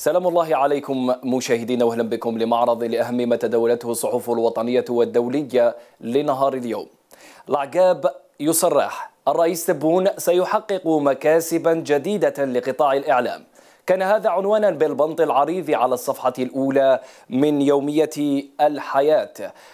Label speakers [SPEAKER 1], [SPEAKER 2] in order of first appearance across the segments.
[SPEAKER 1] سلام الله عليكم مشاهدينا واهلا بكم لمعرض لاهم ما تداولته الصحف الوطنيه والدوليه لنهار اليوم. العقاب يصرح الرئيس تبون سيحقق مكاسبا جديده لقطاع الاعلام. كان هذا عنوانا بالبنط العريض على الصفحة الأولى من يومية الحياة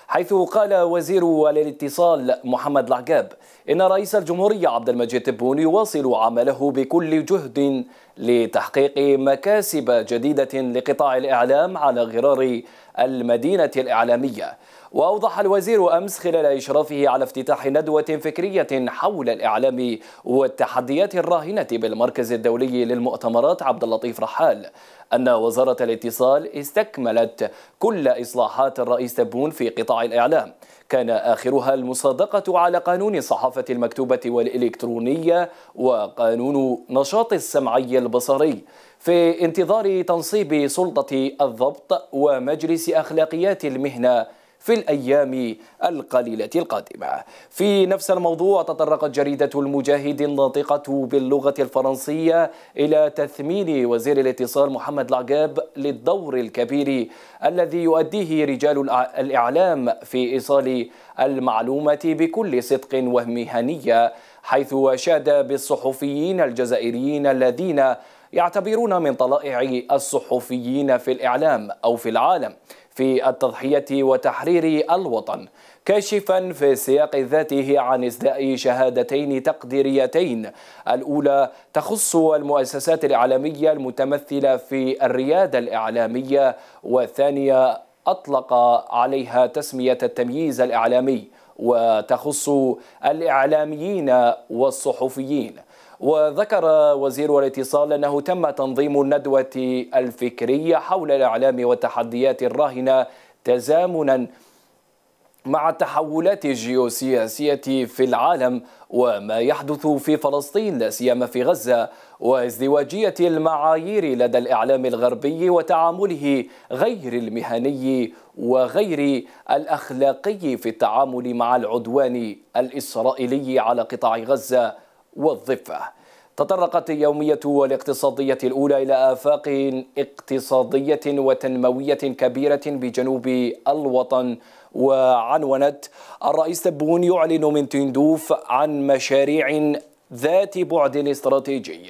[SPEAKER 1] حيث قال وزير الاتصال محمد العقاب إن رئيس الجمهورية عبد المجيد تبون يواصل عمله بكل جهد لتحقيق مكاسب جديدة لقطاع الإعلام على غرار المدينة الإعلامية وأوضح الوزير أمس خلال إشرافه على افتتاح ندوة فكرية حول الإعلام والتحديات الراهنة بالمركز الدولي للمؤتمرات عبد اللطيف رحال أن وزارة الاتصال استكملت كل إصلاحات الرئيس تبون في قطاع الإعلام كان آخرها المصادقة على قانون الصحافة المكتوبة والإلكترونية وقانون نشاط السمعي البصري في انتظار تنصيب سلطة الضبط ومجلس أخلاقيات المهنة في الأيام القليلة القادمة في نفس الموضوع تطرقت جريدة المجاهد الناطقة باللغة الفرنسية إلى تثمين وزير الاتصال محمد العقاب للدور الكبير الذي يؤديه رجال الإعلام في إيصال المعلومة بكل صدق ومهنية حيث أشاد بالصحفيين الجزائريين الذين يعتبرون من طلائع الصحفيين في الإعلام أو في العالم في التضحية وتحرير الوطن كاشفا في السياق ذاته عن إزداء شهادتين تقديريتين الأولى تخص المؤسسات الإعلامية المتمثلة في الريادة الإعلامية والثانية أطلق عليها تسمية التمييز الإعلامي وتخص الإعلاميين والصحفيين وذكر وزير الاتصال أنه تم تنظيم الندوة الفكرية حول الإعلام والتحديات الراهنة تزامنا مع التحولات الجيوسياسية في العالم وما يحدث في فلسطين لا سيما في غزة وازدواجية المعايير لدى الإعلام الغربي وتعامله غير المهني وغير الأخلاقي في التعامل مع العدوان الإسرائيلي على قطاع غزة والضفة تطرقت اليومية الاقتصادية الأولى إلى آفاق اقتصادية وتنموية كبيرة بجنوب الوطن وعنونت الرئيس تبون يعلن من تندوف عن مشاريع ذات بعد استراتيجي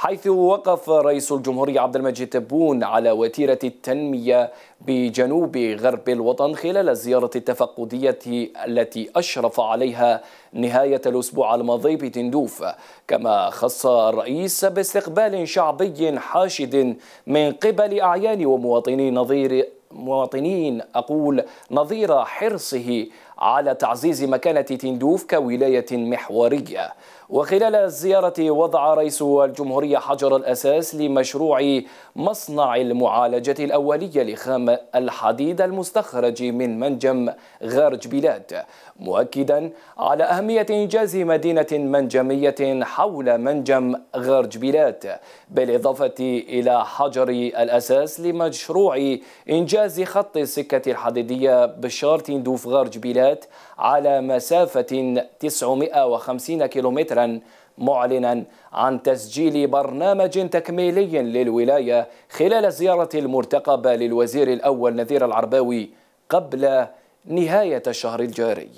[SPEAKER 1] حيث وقف رئيس الجمهورية عبد المجيد تبون على وتيرة التنمية بجنوب غرب الوطن خلال الزيارة التفقدية التي أشرف عليها نهاية الأسبوع الماضي بتندوف كما خص الرئيس باستقبال شعبي حاشد من قبل أعيان ومواطنين نظير مواطنين أقول نظير حرصه على تعزيز مكانة تندوف كولاية محورية وخلال الزيارة وضع رئيس الجمهورية حجر الأساس لمشروع مصنع المعالجة الأولية لخام الحديد المستخرج من منجم غارج بلاد مؤكدا على أهمية إنجاز مدينة منجمية حول منجم غارج بلاد بالإضافة إلى حجر الأساس لمشروع إنجاز خط السكة الحديدية بشار تندوف غارج بلاد النباتات على مسافة 950 كيلومترا معلنا عن تسجيل برنامج تكميلي للولاية خلال الزيارة المرتقبة للوزير الأول نذير العرباوي قبل نهاية الشهر الجاري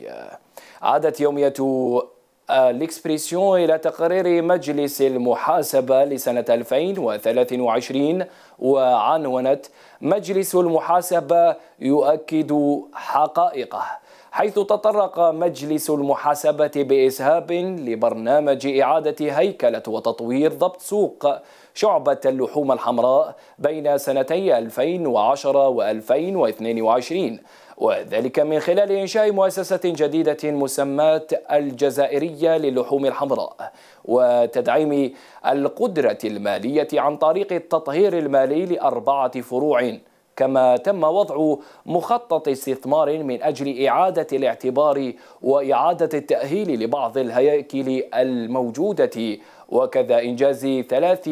[SPEAKER 1] عادت يومية الإكسبريسيون إلى تقرير مجلس المحاسبة لسنة 2023 وعنونت مجلس المحاسبة يؤكد حقائقه حيث تطرق مجلس المحاسبة بإسهاب لبرنامج إعادة هيكلة وتطوير ضبط سوق شعبة اللحوم الحمراء بين سنتي 2010 و 2022 وذلك من خلال إنشاء مؤسسة جديدة مسماة الجزائرية للحوم الحمراء وتدعيم القدرة المالية عن طريق التطهير المالي لأربعة فروع كما تم وضع مخطط استثمار من أجل إعادة الاعتبار وإعادة التأهيل لبعض الهياكل الموجودة وكذا إنجاز ثلاث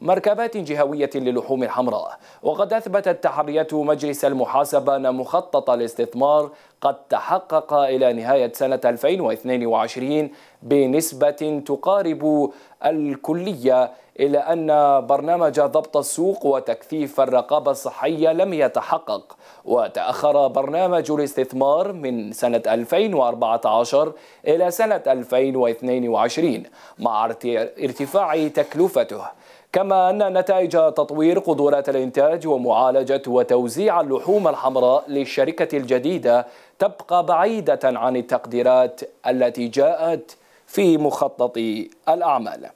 [SPEAKER 1] مركبات جهوية للحوم الحمراء وقد أثبتت تحريات مجلس المحاسبة أن مخطط الاستثمار قد تحقق إلى نهاية سنة 2022 بنسبة تقارب الكلية إلى أن برنامج ضبط السوق وتكثيف الرقابة الصحية لم يتحقق وتأخر برنامج الاستثمار من سنة 2014 إلى سنة 2022 مع ارتفاع تكلفته كما أن نتائج تطوير قدرات الإنتاج ومعالجة وتوزيع اللحوم الحمراء للشركة الجديدة تبقى بعيدة عن التقديرات التي جاءت في مخطط الأعمال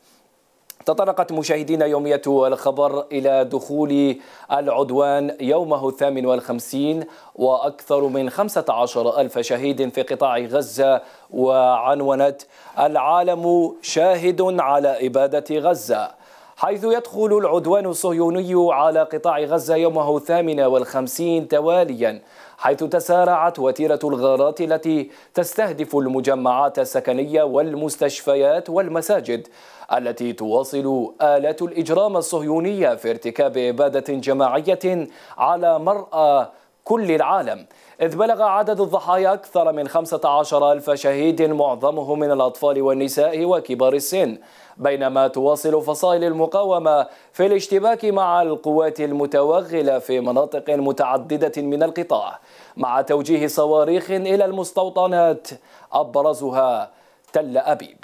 [SPEAKER 1] تطرقت مشاهدين يومية الخبر إلى دخول العدوان يومه الثامن والخمسين وأكثر من خمسة عشر ألف شهيد في قطاع غزة وعنونت العالم شاهد على إبادة غزة حيث يدخل العدوان الصهيوني على قطاع غزة يومه الثامن والخمسين تواليا حيث تسارعت وتيرة الغارات التي تستهدف المجمعات السكنية والمستشفيات والمساجد التي تواصل آلات الإجرام الصهيونية في ارتكاب إبادة جماعية على مرأى كل العالم إذ بلغ عدد الضحايا أكثر من 15 ألف شهيد معظمهم من الأطفال والنساء وكبار السن بينما تواصل فصائل المقاومة في الاشتباك مع القوات المتوغلة في مناطق متعددة من القطاع مع توجيه صواريخ إلى المستوطنات أبرزها تل أبيب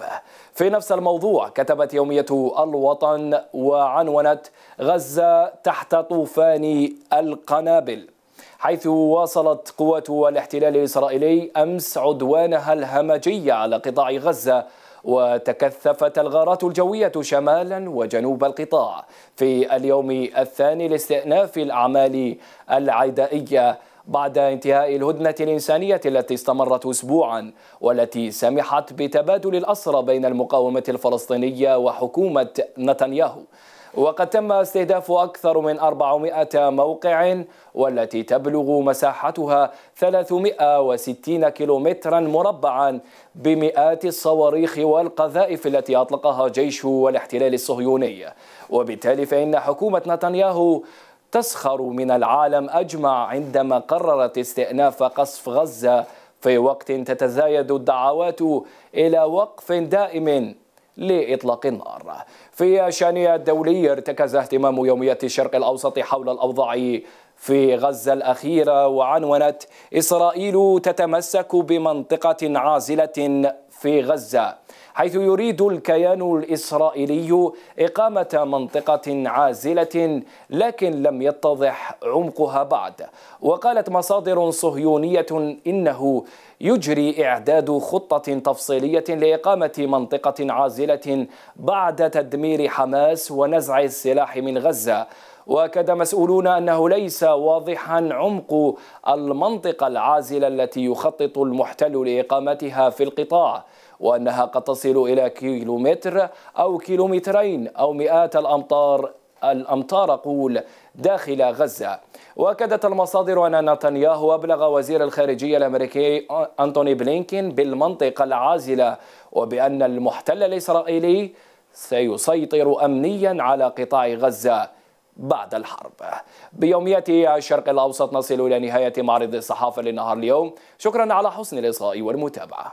[SPEAKER 1] في نفس الموضوع كتبت يومية الوطن وعنونت غزة تحت طوفان القنابل حيث واصلت قوات الاحتلال الإسرائيلي أمس عدوانها الهمجي على قطاع غزة وتكثفت الغارات الجوية شمالا وجنوب القطاع في اليوم الثاني لاستئناف الأعمال العدائية بعد انتهاء الهدنة الإنسانية التي استمرت أسبوعا والتي سمحت بتبادل الأسرى بين المقاومة الفلسطينية وحكومة نتنياهو وقد تم استهداف أكثر من 400 موقع والتي تبلغ مساحتها 360 كيلومترا مربعا بمئات الصواريخ والقذائف التي أطلقها جيش الاحتلال الصهيوني وبالتالي فإن حكومة نتنياهو تسخر من العالم أجمع عندما قررت استئناف قصف غزة في وقت تتزايد الدعوات إلى وقف دائم لإطلاق النار في شأن الدولي ارتكز اهتمام يومية الشرق الأوسط حول الأوضاع في غزة الأخيرة وعنونت إسرائيل تتمسك بمنطقة عازلة في غزة حيث يريد الكيان الإسرائيلي إقامة منطقة عازلة لكن لم يتضح عمقها بعد وقالت مصادر صهيونية إنه يجري إعداد خطة تفصيلية لإقامة منطقة عازلة بعد تدمير حماس ونزع السلاح من غزة واكد مسؤولون انه ليس واضحا عمق المنطقه العازله التي يخطط المحتل لاقامتها في القطاع وانها قد تصل الى كيلومتر او كيلومترين او مئات الامتار الأمطار قول داخل غزة وأكدت المصادر أن نتنياهو أبلغ وزير الخارجية الأمريكي أنتوني بلينكين بالمنطقة العازلة وبأن المحتل الإسرائيلي سيسيطر أمنيا على قطاع غزة بعد الحرب بيوميات الشرق الأوسط نصل إلى نهاية معرض الصحافة للنهار اليوم شكرا على حسن الإصغاء والمتابعة